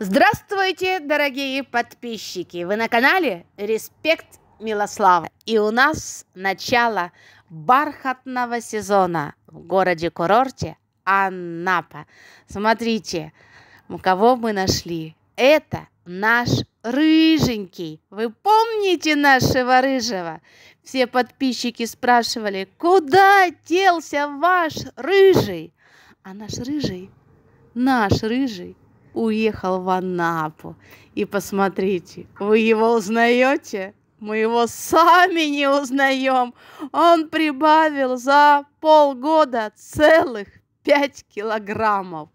Здравствуйте, дорогие подписчики! Вы на канале Респект Милослава. И у нас начало бархатного сезона в городе-курорте Анапа. Смотрите, кого мы нашли. Это наш рыженький. Вы помните нашего рыжего? Все подписчики спрашивали, куда делся ваш рыжий? А наш рыжий, наш рыжий уехал в Анапу. И посмотрите, вы его узнаете? Мы его сами не узнаем. Он прибавил за полгода целых пять килограммов.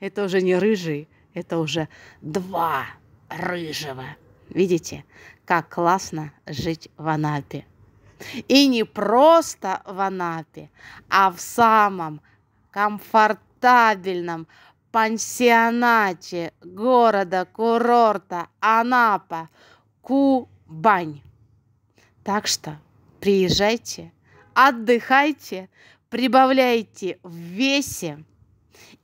Это уже не рыжий, это уже два рыжего. Видите, как классно жить в Анапе. И не просто в Анапе, а в самом комфортабельном, пансионате города-курорта Анапа, Кубань. Так что приезжайте, отдыхайте, прибавляйте в весе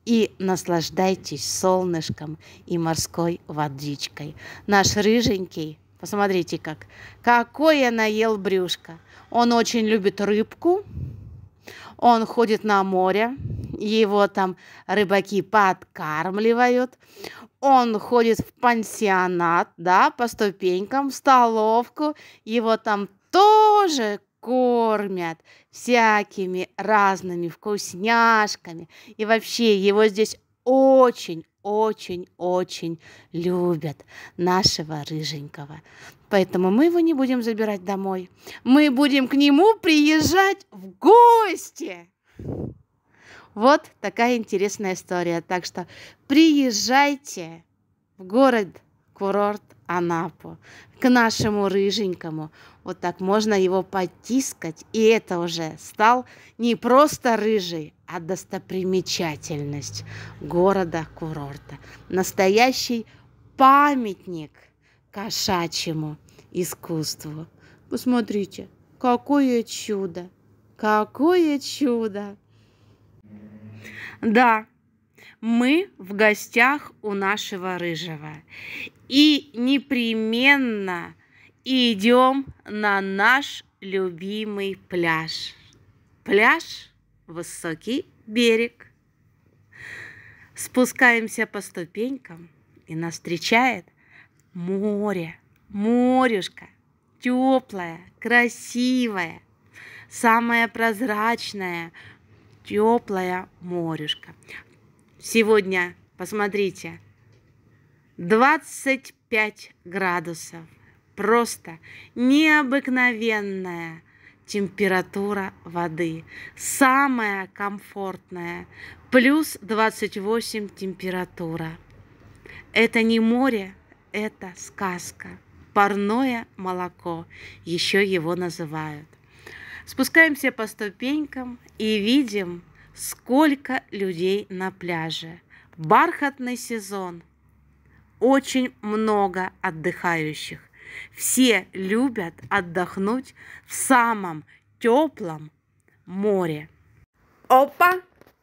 и наслаждайтесь солнышком и морской водичкой. Наш рыженький, посмотрите как, какое наел брюшко. Он очень любит рыбку, он ходит на море, его там рыбаки подкармливают. Он ходит в пансионат, да, по ступенькам, в столовку, его там тоже кормят всякими разными вкусняшками. И вообще его здесь очень, очень, очень любят нашего рыженького. Поэтому мы его не будем забирать домой. Мы будем к нему приезжать в гости. Вот такая интересная история. Так что приезжайте в город курорт Анапу, к нашему рыженькому. Вот так можно его потискать, и это уже стал не просто рыжий, а достопримечательность города-курорта. Настоящий памятник кошачьему искусству. Посмотрите, какое чудо! Какое чудо! Да, мы в гостях у нашего рыжего. И непременно идем на наш любимый пляж. Пляж – высокий берег. Спускаемся по ступенькам, и нас встречает море. Морюшка теплое, красивое, самое прозрачное – теплое морюшко. Сегодня, посмотрите, 25 градусов. Просто необыкновенная температура воды. Самая комфортная. Плюс 28 температура. Это не море, это сказка. Парное молоко еще его называют. Спускаемся по ступенькам и видим, сколько людей на пляже. Бархатный сезон. Очень много отдыхающих. Все любят отдохнуть в самом теплом море. Опа,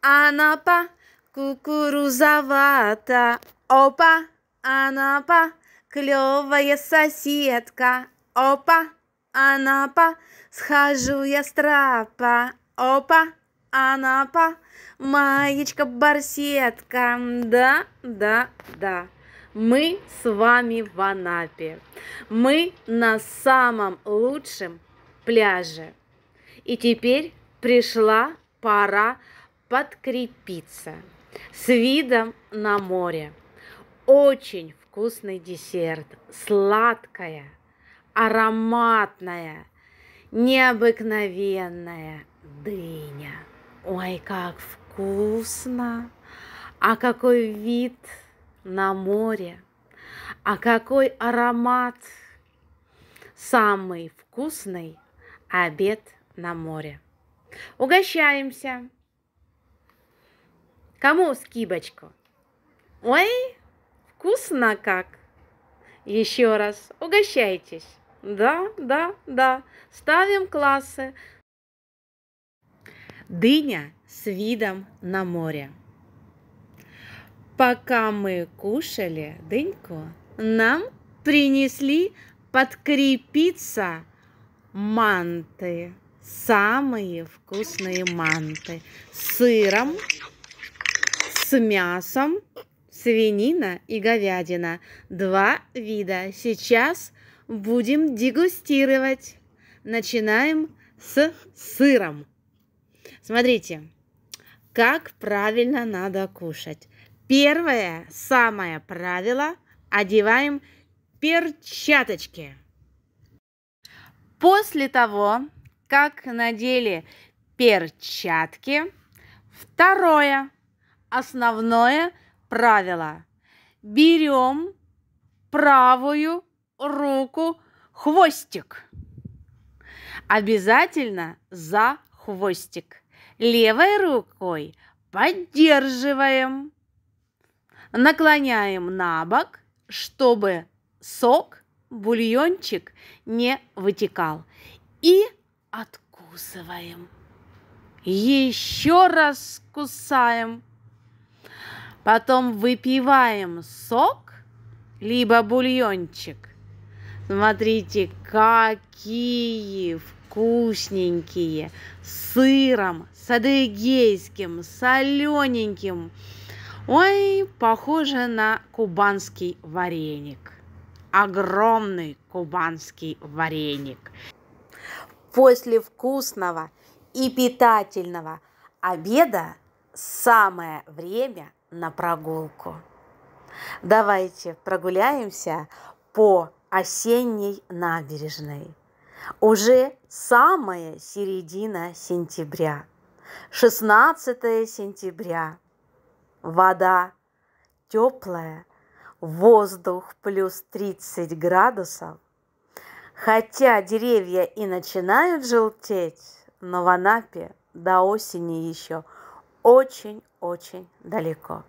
анапа, кукурузовата. Опа, анапа, клевая соседка. Опа, анапа, схожу я с трапа, опа, анапа, маечка, барсетка, да, да, да. Мы с вами в Анапе. Мы на самом лучшем пляже. И теперь пришла пора подкрепиться с видом на море. Очень вкусный десерт, сладкая ароматная, необыкновенная дыня. Ой, как вкусно! А какой вид на море! А какой аромат! Самый вкусный обед на море. Угощаемся. Кому скибочку? Ой, вкусно как! Еще раз угощайтесь. Да, да, да. Ставим классы. Дыня с видом на море. Пока мы кушали дыньку, нам принесли подкрепиться манты. Самые вкусные манты с сыром, с мясом, свинина и говядина. Два вида. Сейчас будем дегустировать. Начинаем с сыром. Смотрите, как правильно надо кушать. Первое, самое правило, одеваем перчаточки. После того, как надели перчатки, второе, основное правило. Берем правую руку, хвостик. Обязательно за хвостик. Левой рукой поддерживаем. Наклоняем на бок, чтобы сок, бульончик не вытекал. И откусываем. Еще раз кусаем. Потом выпиваем сок, либо бульончик – Смотрите, какие вкусненькие. С сыром, с адыгейским, солененьким. Ой, похоже на кубанский вареник. Огромный кубанский вареник. После вкусного и питательного обеда самое время на прогулку. Давайте прогуляемся по осенней набережной. Уже самая середина сентября. 16 сентября. Вода теплая, воздух плюс 30 градусов. Хотя деревья и начинают желтеть, но в Анапе до осени еще очень-очень далеко.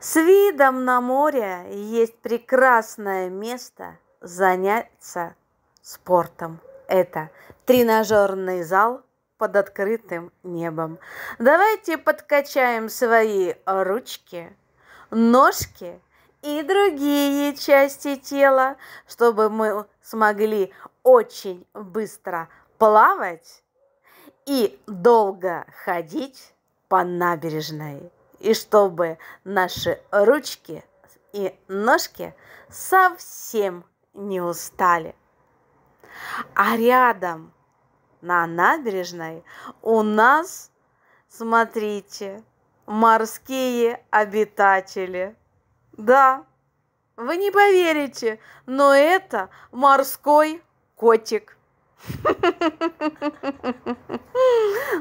С видом на море есть прекрасное место заняться спортом. Это тренажерный зал под открытым небом. Давайте подкачаем свои ручки, ножки и другие части тела, чтобы мы смогли очень быстро плавать и долго ходить по набережной и чтобы наши ручки и ножки совсем не устали. А рядом на набережной у нас, смотрите, морские обитатели. Да, вы не поверите, но это морской котик.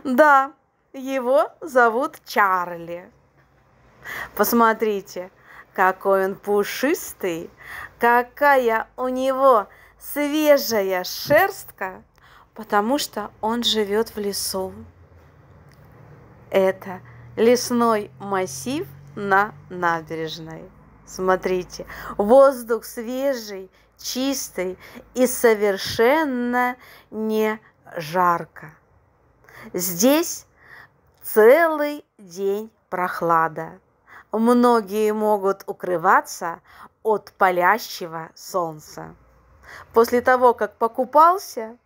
Да, его зовут Чарли. Посмотрите, какой он пушистый, какая у него свежая шерстка, потому что он живет в лесу. Это лесной массив на набережной. Смотрите, воздух свежий, чистый и совершенно не жарко. Здесь целый день прохлада многие могут укрываться от палящего солнца. После того, как покупался,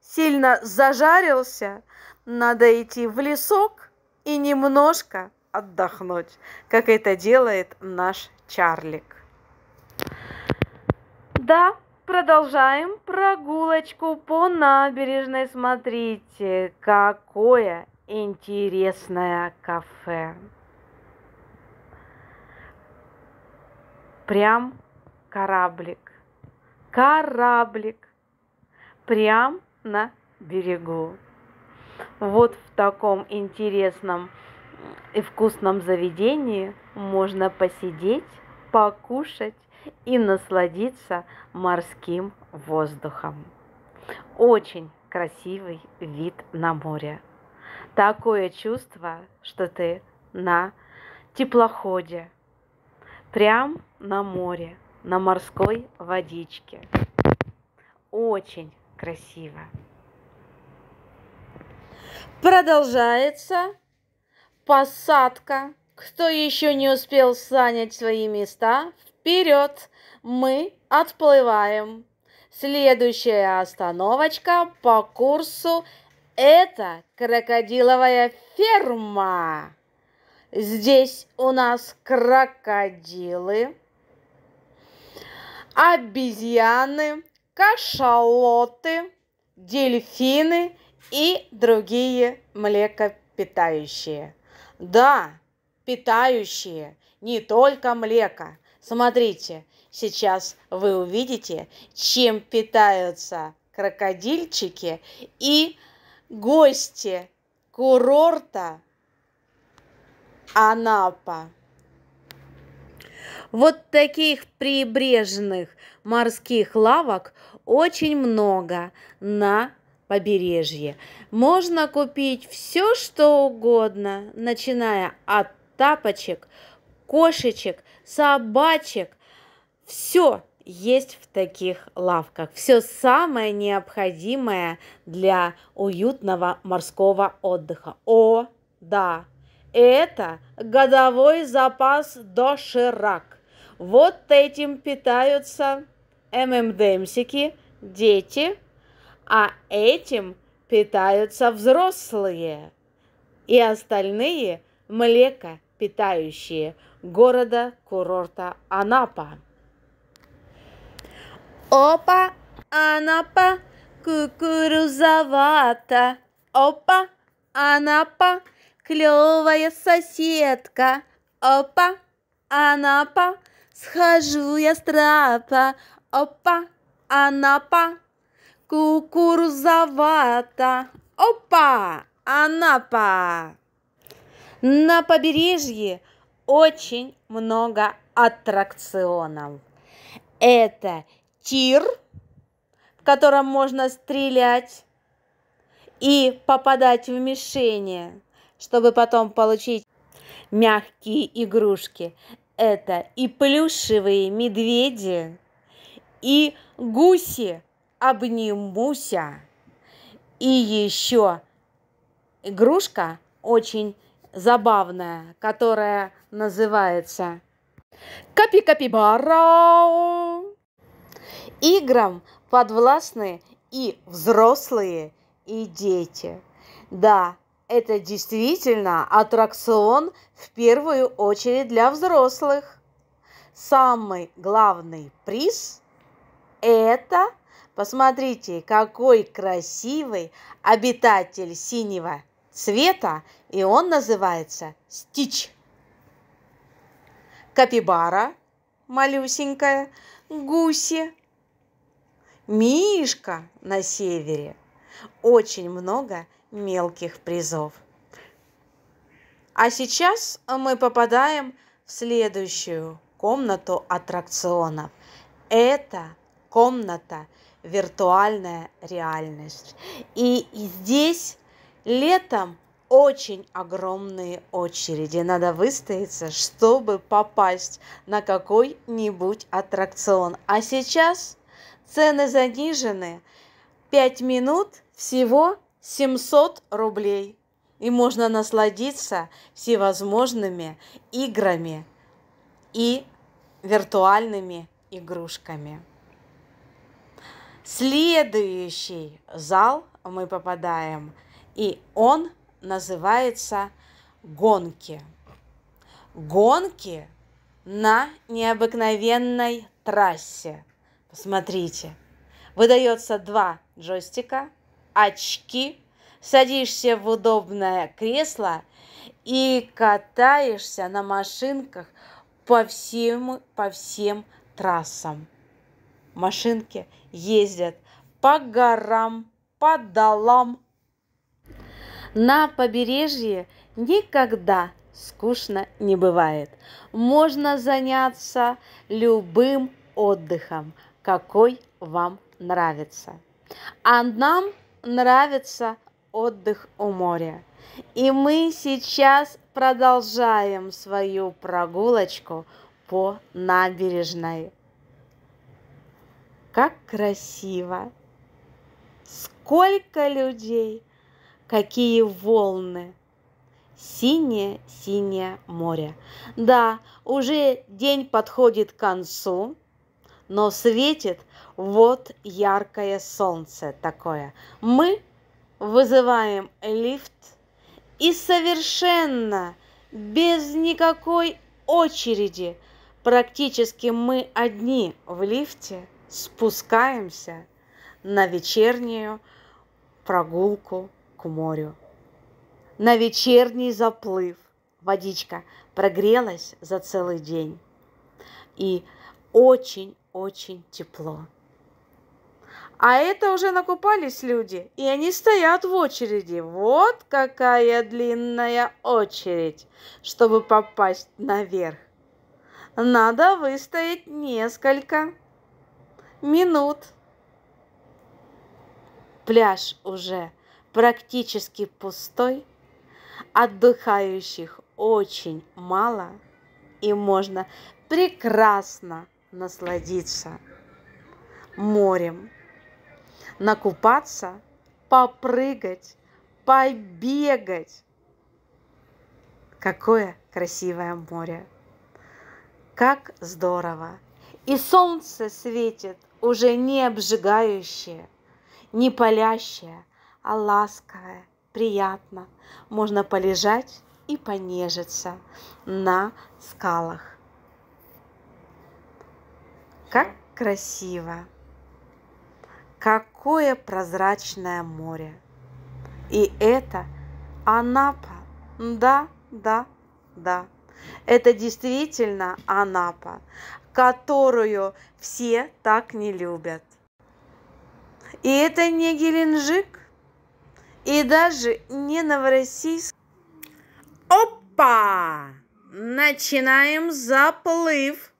сильно зажарился, надо идти в лесок и немножко отдохнуть, как это делает наш Чарлик. Да, продолжаем прогулочку по набережной. Смотрите, какое интересное кафе. прям кораблик, кораблик, прям на берегу. Вот в таком интересном и вкусном заведении можно посидеть, покушать и насладиться морским воздухом. Очень красивый вид на море. Такое чувство, что ты на теплоходе, прям на море, на морской водичке. Очень красиво. Продолжается посадка. Кто еще не успел занять свои места, вперед! Мы отплываем. Следующая остановочка по курсу – это крокодиловая ферма. Здесь у нас крокодилы, обезьяны, кашалоты, дельфины и другие млекопитающие. Да, питающие не только млеко. Смотрите, сейчас вы увидите, чем питаются крокодильчики и гости курорта Анапа. Вот таких прибрежных морских лавок очень много на побережье. Можно купить все, что угодно, начиная от тапочек, кошечек, собачек. Все есть в таких лавках. Все самое необходимое для уютного морского отдыха. О, да, это годовой запас доширак. Вот этим питаются ММДМсики, дети, а этим питаются взрослые и остальные млекопитающие города-курорта Анапа. Опа, Анапа, кукурузовата. Опа, Анапа, клевая соседка. Опа, анапа, схожу я с трапа. Опа, анапа, кукурузовата. Опа, анапа. На побережье очень много аттракционов. Это тир, в котором можно стрелять и попадать в мишени чтобы потом получить мягкие игрушки. Это и плюшевые медведи, и гуси обнимуся. И еще игрушка очень забавная, которая называется Капи-капибара. Играм подвластны и взрослые, и дети. Да, это действительно аттракцион в первую очередь для взрослых. Самый главный приз – это, посмотрите, какой красивый обитатель синего цвета, и он называется стич. Капибара малюсенькая, гуси, мишка на севере. Очень много мелких призов. А сейчас мы попадаем в следующую комнату аттракционов. Это комната виртуальная реальность. И здесь летом очень огромные очереди. Надо выстояться, чтобы попасть на какой-нибудь аттракцион. А сейчас цены занижены. 5 минут всего 700 рублей. И можно насладиться всевозможными играми и виртуальными игрушками. Следующий зал мы попадаем, и он называется гонки. Гонки на необыкновенной трассе. Посмотрите, выдается два джойстика – очки, садишься в удобное кресло и катаешься на машинках по всем, по всем трассам. Машинки ездят по горам, по долам. На побережье никогда скучно не бывает. Можно заняться любым отдыхом, какой вам нравится. А нам нравится отдых у моря. И мы сейчас продолжаем свою прогулочку по набережной. Как красиво! Сколько людей! Какие волны! Синее-синее море. Да, уже день подходит к концу но светит вот яркое солнце такое. Мы вызываем лифт и совершенно без никакой очереди, практически мы одни в лифте спускаемся на вечернюю прогулку к морю. На вечерний заплыв. Водичка прогрелась за целый день. И очень очень тепло. А это уже накупались люди, и они стоят в очереди. Вот какая длинная очередь, чтобы попасть наверх. Надо выстоять несколько минут. Пляж уже практически пустой, отдыхающих очень мало, и можно прекрасно насладиться морем, накупаться, попрыгать, побегать. Какое красивое море! Как здорово! И солнце светит уже не обжигающее, не палящее, а ласковое, приятно. Можно полежать и понежиться на скалах. Как красиво! Какое прозрачное море! И это Анапа. Да, да, да. Это действительно Анапа, которую все так не любят. И это не Геленджик, и даже не Новороссийск. Опа! Начинаем заплыв.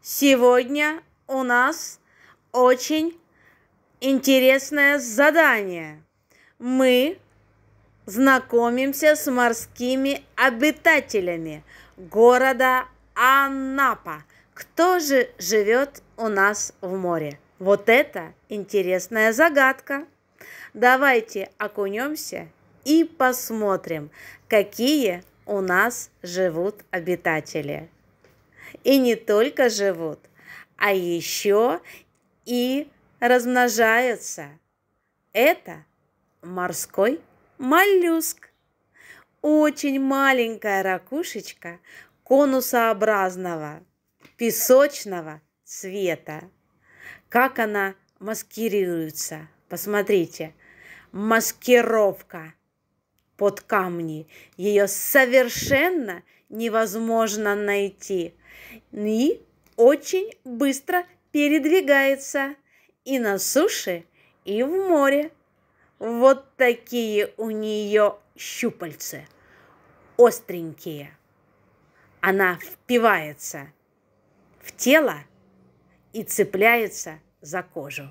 Сегодня у нас очень интересное задание. Мы знакомимся с морскими обитателями города Анапа. Кто же живет у нас в море? Вот это интересная загадка. Давайте окунемся и посмотрим, какие у нас живут обитатели. И не только живут, а еще и размножаются Это морской моллюск. Очень маленькая ракушечка конусообразного песочного цвета. Как она маскируется, посмотрите. Маскировка под камни. Ее совершенно невозможно найти. И очень быстро передвигается и на суше, и в море. Вот такие у нее щупальцы, остренькие. Она впивается в тело и цепляется за кожу.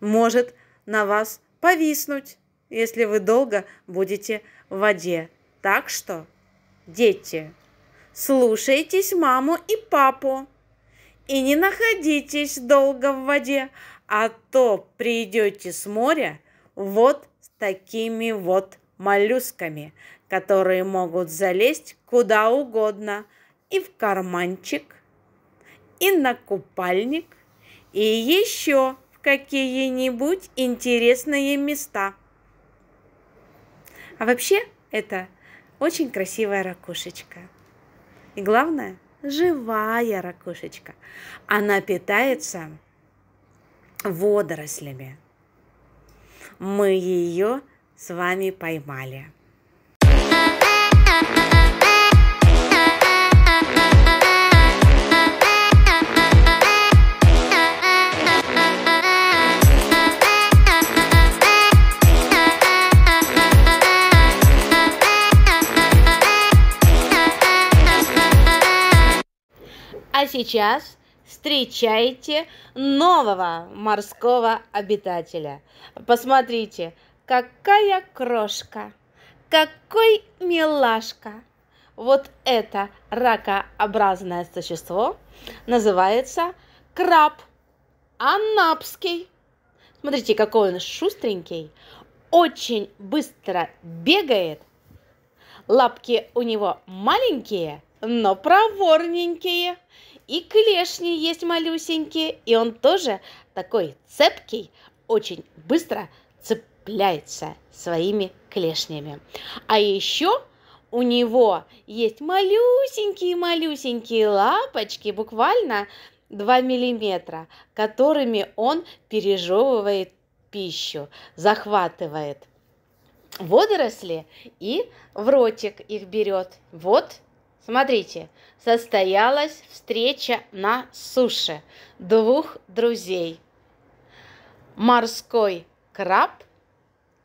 Может на вас повиснуть, если вы долго будете в воде. Так что, дети, слушайтесь маму и папу. И не находитесь долго в воде, а то придете с моря вот с такими вот моллюсками, которые могут залезть куда угодно и в карманчик, и на купальник, и еще в какие-нибудь интересные места. А вообще это очень красивая ракушечка. И главное, живая ракушечка. Она питается водорослями. Мы ее с вами поймали. сейчас встречайте нового морского обитателя. Посмотрите, какая крошка, какой милашка. Вот это ракообразное существо называется краб анапский. Смотрите, какой он шустренький, очень быстро бегает. Лапки у него маленькие, но проворненькие и клешни есть малюсенькие, и он тоже такой цепкий, очень быстро цепляется своими клешнями. А еще у него есть малюсенькие-малюсенькие лапочки, буквально 2 миллиметра, которыми он пережевывает пищу, захватывает водоросли и в ротик их берет. Вот Смотрите, состоялась встреча на суше двух друзей. Морской краб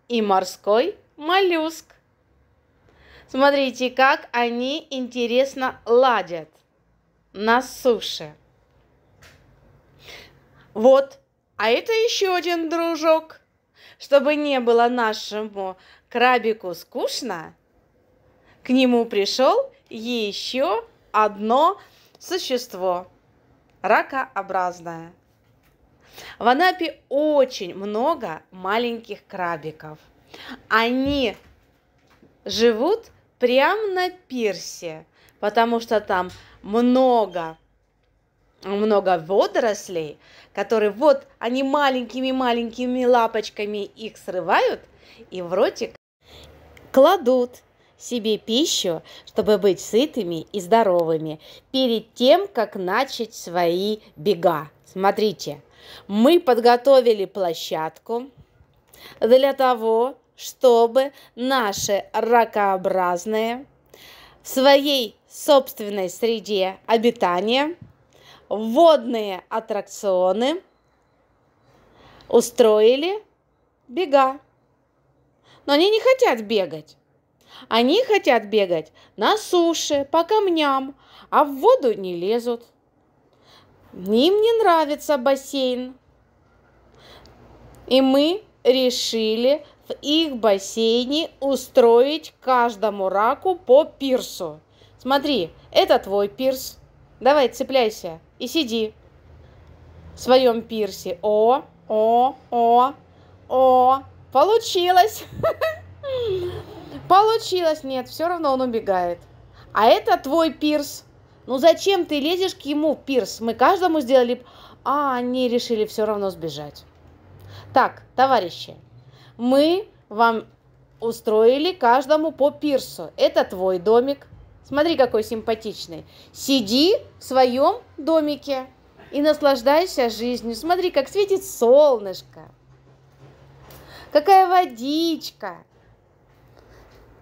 и морской моллюск. Смотрите, как они интересно ладят на суше. Вот, а это еще один дружок. Чтобы не было нашему крабику скучно, к нему пришел еще одно существо – ракообразное. В Анапе очень много маленьких крабиков. Они живут прямо на пирсе, потому что там много много водорослей, которые вот они маленькими-маленькими лапочками их срывают и в ротик кладут себе пищу, чтобы быть сытыми и здоровыми перед тем, как начать свои бега. Смотрите, мы подготовили площадку для того, чтобы наши ракообразные в своей собственной среде обитания водные аттракционы устроили бега. Но они не хотят бегать. Они хотят бегать на суше, по камням, а в воду не лезут. Им не нравится бассейн. И мы решили в их бассейне устроить каждому раку по пирсу. Смотри, это твой пирс. Давай, цепляйся и сиди в своем пирсе. О, о, о, о, получилось! Получилось, нет, все равно он убегает. А это твой пирс. Ну зачем ты лезешь к ему пирс? Мы каждому сделали... А они решили все равно сбежать. Так, товарищи, мы вам устроили каждому по пирсу. Это твой домик. Смотри, какой симпатичный. Сиди в своем домике и наслаждайся жизнью. Смотри, как светит солнышко. Какая водичка.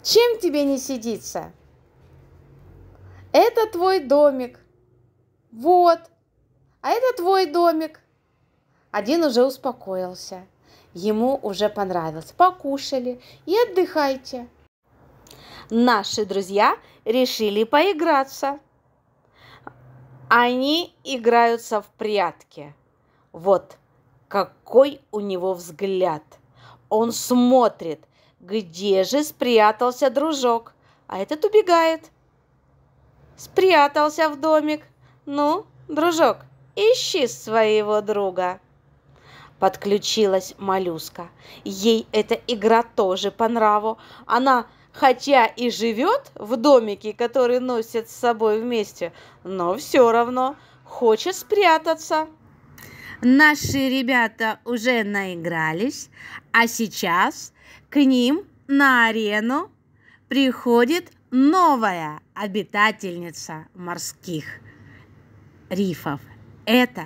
Чем тебе не сидится? Это твой домик. Вот. А это твой домик. Один уже успокоился. Ему уже понравилось. Покушали и отдыхайте. Наши друзья решили поиграться. Они играются в прятки. Вот какой у него взгляд. Он смотрит, где же спрятался дружок? А этот убегает. Спрятался в домик. Ну, дружок, ищи своего друга. Подключилась моллюска. Ей эта игра тоже по нраву. Она хотя и живет в домике, который носит с собой вместе, но все равно хочет спрятаться. Наши ребята уже наигрались, а сейчас к ним на арену приходит новая обитательница морских рифов. Это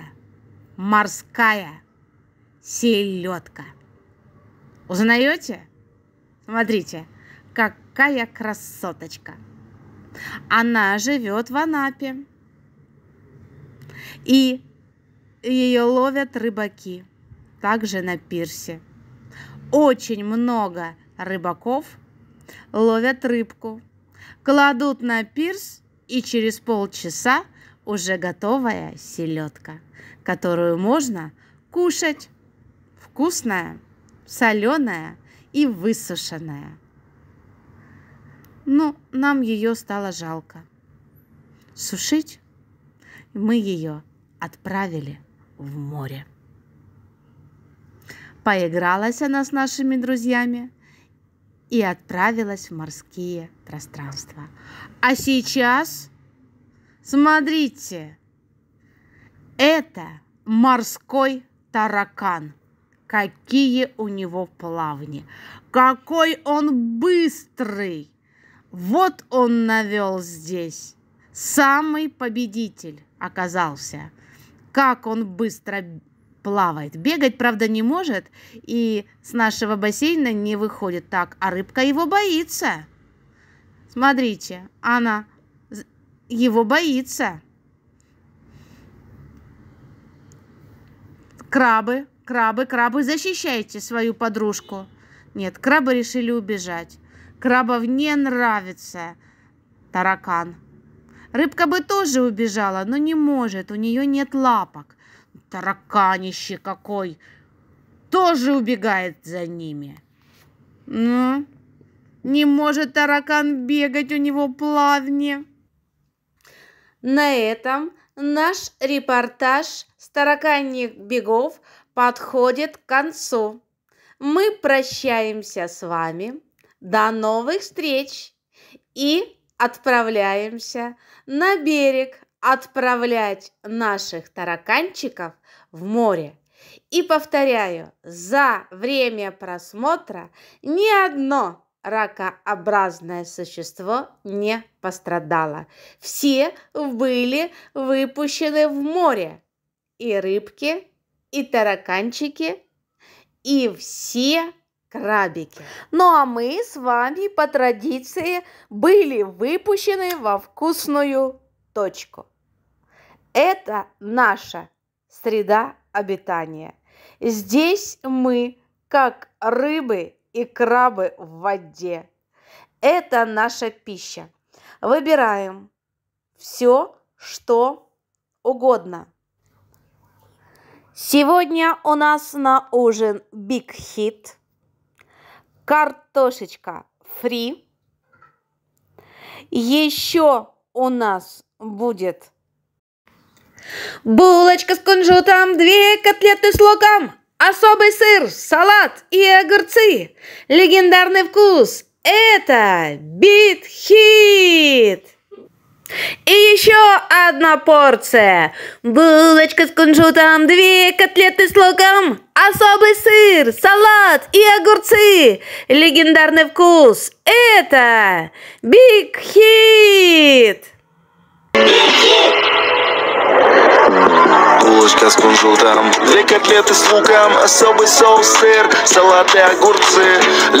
морская селедка. Узнаете? Смотрите, какая красоточка. Она живет в Анапе. И ее ловят рыбаки также на пирсе. Очень много рыбаков ловят рыбку, кладут на пирс и через полчаса уже готовая селедка, которую можно кушать. Вкусная, соленая и высушенная. Ну, нам ее стало жалко. Сушить мы ее отправили в море. Поигралась она с нашими друзьями и отправилась в морские пространства. А сейчас, смотрите, это морской таракан. Какие у него плавни. Какой он быстрый. Вот он навел здесь. Самый победитель оказался. Как он быстро плавает. Бегать, правда, не может и с нашего бассейна не выходит так, а рыбка его боится. Смотрите, она его боится. Крабы, крабы, крабы, защищайте свою подружку. Нет, крабы решили убежать. Крабов не нравится таракан. Рыбка бы тоже убежала, но не может, у нее нет лапок. Тараканище какой! Тоже убегает за ними. Ну, не может таракан бегать, у него плавнее. На этом наш репортаж с тараканьих бегов подходит к концу. Мы прощаемся с вами. До новых встреч и отправляемся на берег отправлять наших тараканчиков в море. И повторяю, за время просмотра ни одно ракообразное существо не пострадало. Все были выпущены в море. И рыбки, и тараканчики, и все крабики. Ну а мы с вами по традиции были выпущены во вкусную точку. Это наша среда обитания. Здесь мы, как рыбы и крабы в воде. Это наша пища. Выбираем все, что угодно. Сегодня у нас на ужин биг хит, картошечка фри, еще у нас будет. Булочка с кунжутом, две котлеты с луком, особый сыр, салат и огурцы. Легендарный вкус – это бит-хит! И еще одна порция. Булочка с кунжутом, две котлеты с луком, особый сыр, салат и огурцы. Легендарный вкус – это биг хит! булочка с кунжутом Две котлеты с луком, особый соус, сыр, салат и огурцы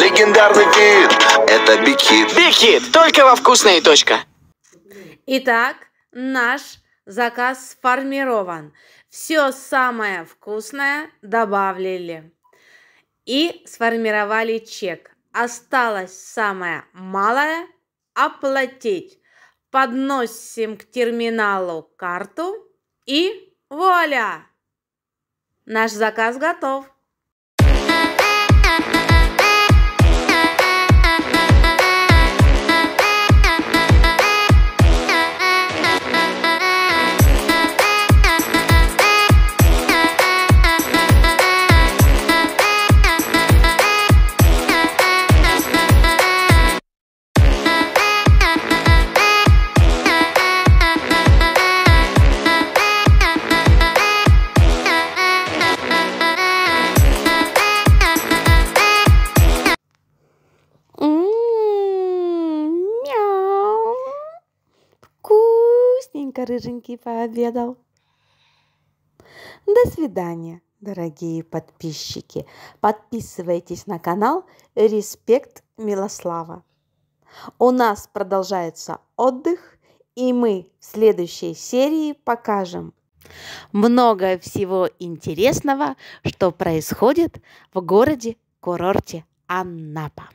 Легендарный вид, это бикит Бикит, только во вкусные. точка Итак, наш заказ сформирован Все самое вкусное добавили и сформировали чек. Осталось самое малое – оплатить. Подносим к терминалу карту и Воля! Наш заказ готов. рыженький пообедал. До свидания, дорогие подписчики. Подписывайтесь на канал Респект Милослава. У нас продолжается отдых, и мы в следующей серии покажем много всего интересного, что происходит в городе-курорте Аннапа.